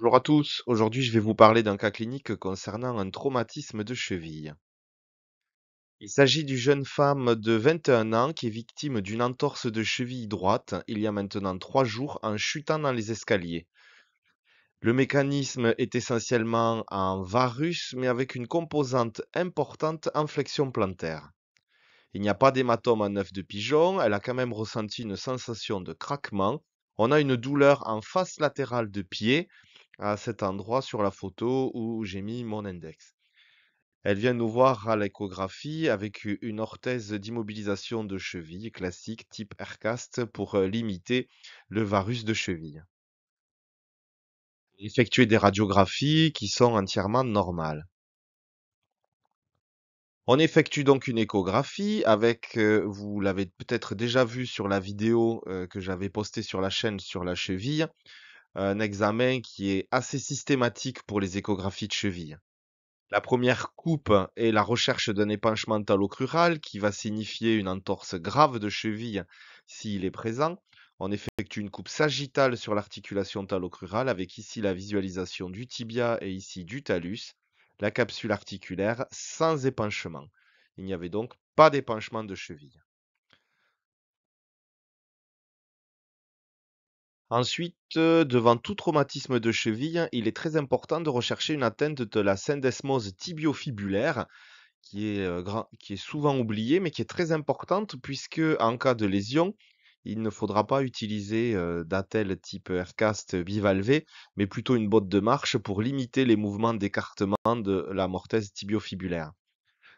Bonjour à tous, aujourd'hui je vais vous parler d'un cas clinique concernant un traumatisme de cheville. Il s'agit d'une jeune femme de 21 ans qui est victime d'une entorse de cheville droite il y a maintenant 3 jours en chutant dans les escaliers. Le mécanisme est essentiellement en varus mais avec une composante importante en flexion plantaire. Il n'y a pas d'hématome en œuf de pigeon, elle a quand même ressenti une sensation de craquement. On a une douleur en face latérale de pied à cet endroit sur la photo où j'ai mis mon index. Elle vient nous voir à l'échographie avec une orthèse d'immobilisation de cheville classique type Aircast pour limiter le varus de cheville. Effectuer des radiographies qui sont entièrement normales. On effectue donc une échographie avec, vous l'avez peut-être déjà vu sur la vidéo que j'avais postée sur la chaîne sur la cheville, un examen qui est assez systématique pour les échographies de cheville. La première coupe est la recherche d'un épanchement talocrural qui va signifier une entorse grave de cheville s'il est présent. On effectue une coupe sagittale sur l'articulation talocrurale avec ici la visualisation du tibia et ici du talus, la capsule articulaire sans épanchement. Il n'y avait donc pas d'épanchement de cheville. Ensuite, euh, devant tout traumatisme de cheville, il est très important de rechercher une atteinte de la syndesmose tibiofibulaire, qui est, euh, qui est souvent oubliée, mais qui est très importante, puisque en cas de lésion, il ne faudra pas utiliser euh, d'attelle type Aircast bivalvé, mais plutôt une botte de marche pour limiter les mouvements d'écartement de la mortaise tibiofibulaire,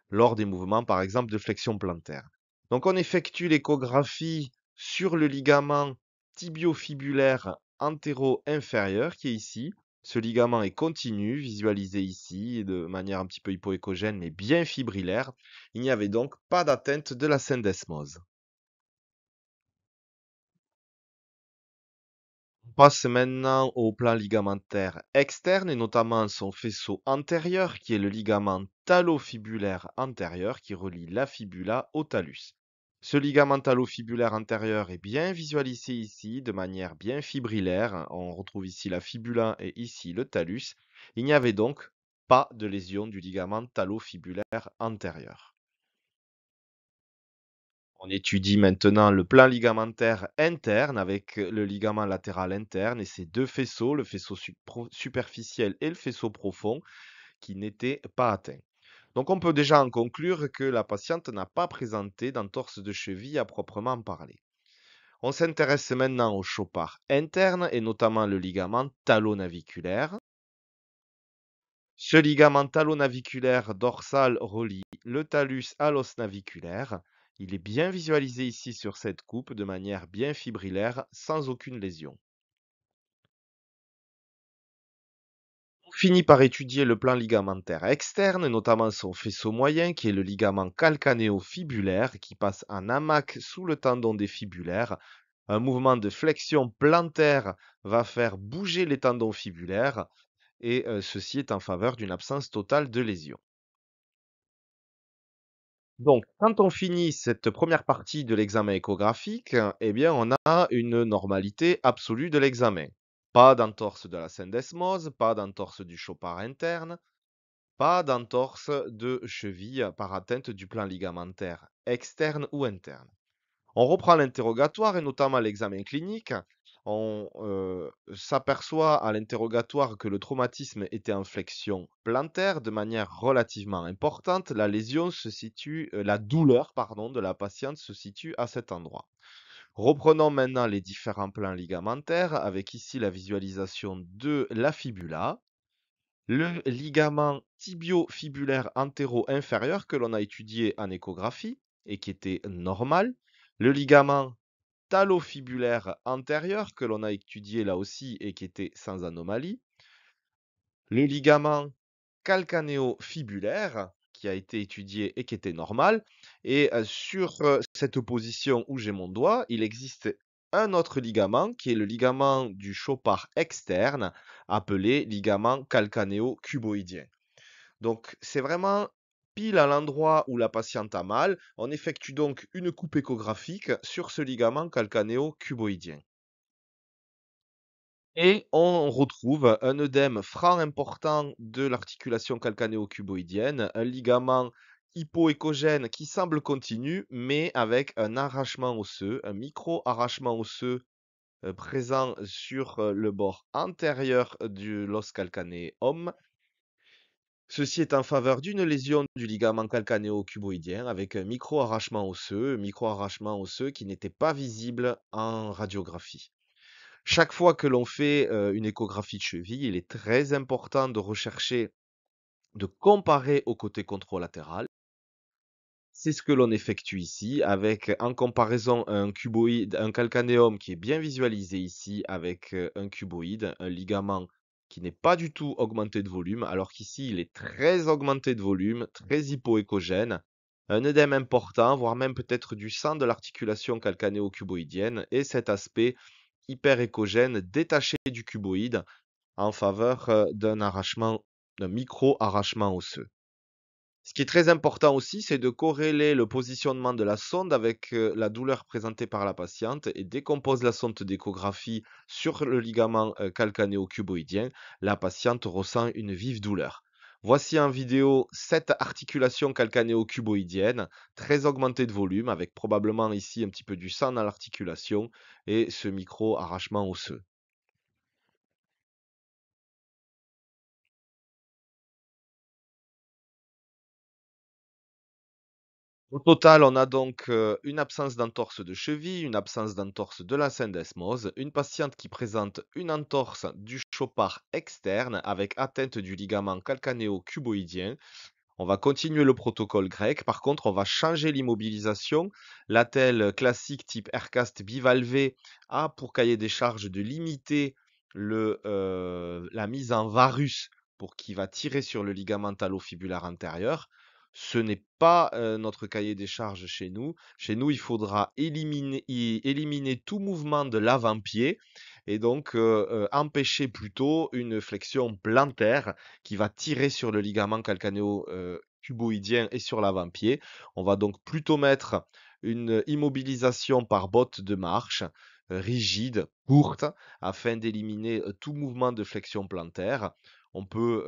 lors des mouvements par exemple de flexion plantaire. Donc on effectue l'échographie sur le ligament tibiofibulaire antéro-inférieur qui est ici. Ce ligament est continu, visualisé ici de manière un petit peu hypoécogène mais bien fibrillaire. Il n'y avait donc pas d'atteinte de la syndesmose. On passe maintenant au plan ligamentaire externe et notamment son faisceau antérieur qui est le ligament talofibulaire antérieur qui relie la fibula au talus. Ce ligament fibulaire antérieur est bien visualisé ici de manière bien fibrillaire. On retrouve ici la fibula et ici le talus. Il n'y avait donc pas de lésion du ligament talo-fibulaire antérieur. On étudie maintenant le plan ligamentaire interne avec le ligament latéral interne et ses deux faisceaux, le faisceau superficiel et le faisceau profond, qui n'étaient pas atteints. Donc on peut déjà en conclure que la patiente n'a pas présenté d'entorse de cheville à proprement parler. On s'intéresse maintenant au chopard interne et notamment le ligament talonaviculaire. Ce ligament talonaviculaire dorsal relie le talus à l'os naviculaire. Il est bien visualisé ici sur cette coupe de manière bien fibrillaire sans aucune lésion. finit par étudier le plan ligamentaire externe, notamment son faisceau moyen qui est le ligament calcaneo fibulaire qui passe en hamac sous le tendon des fibulaires. Un mouvement de flexion plantaire va faire bouger les tendons fibulaires et euh, ceci est en faveur d'une absence totale de lésion. Donc, quand on finit cette première partie de l'examen échographique, eh bien, on a une normalité absolue de l'examen. Pas d'entorse de la syndesmose, pas d'entorse du chopard interne, pas d'entorse de cheville par atteinte du plan ligamentaire, externe ou interne. On reprend l'interrogatoire et notamment l'examen clinique. On euh, s'aperçoit à l'interrogatoire que le traumatisme était en flexion plantaire de manière relativement importante. La lésion se situe, euh, la douleur pardon, de la patiente se situe à cet endroit. Reprenons maintenant les différents plans ligamentaires avec ici la visualisation de la fibula, le ligament tibio-fibulaire antéro-inférieur que l'on a étudié en échographie et qui était normal, le ligament talofibulaire antérieur que l'on a étudié là aussi et qui était sans anomalie, le ligament calcaneo-fibulaire qui a été étudié et qui était normal. Et sur cette position où j'ai mon doigt, il existe un autre ligament qui est le ligament du chopard externe, appelé ligament calcaneo cuboïdien Donc c'est vraiment pile à l'endroit où la patiente a mal. On effectue donc une coupe échographique sur ce ligament calcaneo cuboïdien et on retrouve un œdème franc important de l'articulation calcanéo-cuboïdienne, un ligament hypoécogène qui semble continu, mais avec un arrachement osseux, un micro-arrachement osseux euh, présent sur euh, le bord antérieur de l'os calcanéum. Ceci est en faveur d'une lésion du ligament calcanéo-cuboïdien avec un micro-arrachement osseux, micro-arrachement osseux qui n'était pas visible en radiographie. Chaque fois que l'on fait une échographie de cheville, il est très important de rechercher, de comparer au côté contralatéral. C'est ce que l'on effectue ici avec en comparaison un cuboïde, un calcanéum qui est bien visualisé ici avec un cuboïde, un ligament qui n'est pas du tout augmenté de volume, alors qu'ici il est très augmenté de volume, très hypoécogène, un œdème important, voire même peut-être du sang de l'articulation calcanéo-cuboïdienne, et cet aspect hyper détaché du cuboïde en faveur d'un arrachement, d'un micro-arrachement osseux. Ce qui est très important aussi, c'est de corréler le positionnement de la sonde avec la douleur présentée par la patiente et décompose la sonde d'échographie sur le ligament calcanéo-cuboïdien, la patiente ressent une vive douleur. Voici en vidéo cette articulation calcaneo cuboïdienne très augmentée de volume, avec probablement ici un petit peu du sang dans l'articulation et ce micro-arrachement osseux. Au total, on a donc euh, une absence d'entorse de cheville, une absence d'entorse de la syndesmose, une patiente qui présente une entorse du chopard externe avec atteinte du ligament calcanéo-cuboïdien. On va continuer le protocole grec. Par contre, on va changer l'immobilisation. telle classique type aircast bivalvé a pour cahier des charges de limiter euh, la mise en varus pour qu'il va tirer sur le ligament fibulaire antérieur. Ce n'est pas notre cahier des charges chez nous. Chez nous, il faudra éliminer, éliminer tout mouvement de l'avant-pied et donc empêcher plutôt une flexion plantaire qui va tirer sur le ligament calcaneo cuboïdien et sur l'avant-pied. On va donc plutôt mettre une immobilisation par botte de marche rigide, courte, afin d'éliminer tout mouvement de flexion plantaire. On peut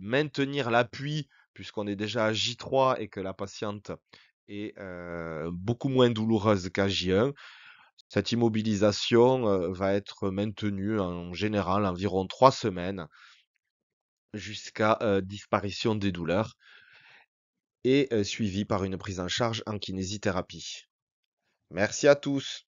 maintenir l'appui puisqu'on est déjà à J3 et que la patiente est euh, beaucoup moins douloureuse qu'à J1, cette immobilisation euh, va être maintenue en général environ 3 semaines jusqu'à euh, disparition des douleurs et suivie par une prise en charge en kinésithérapie. Merci à tous.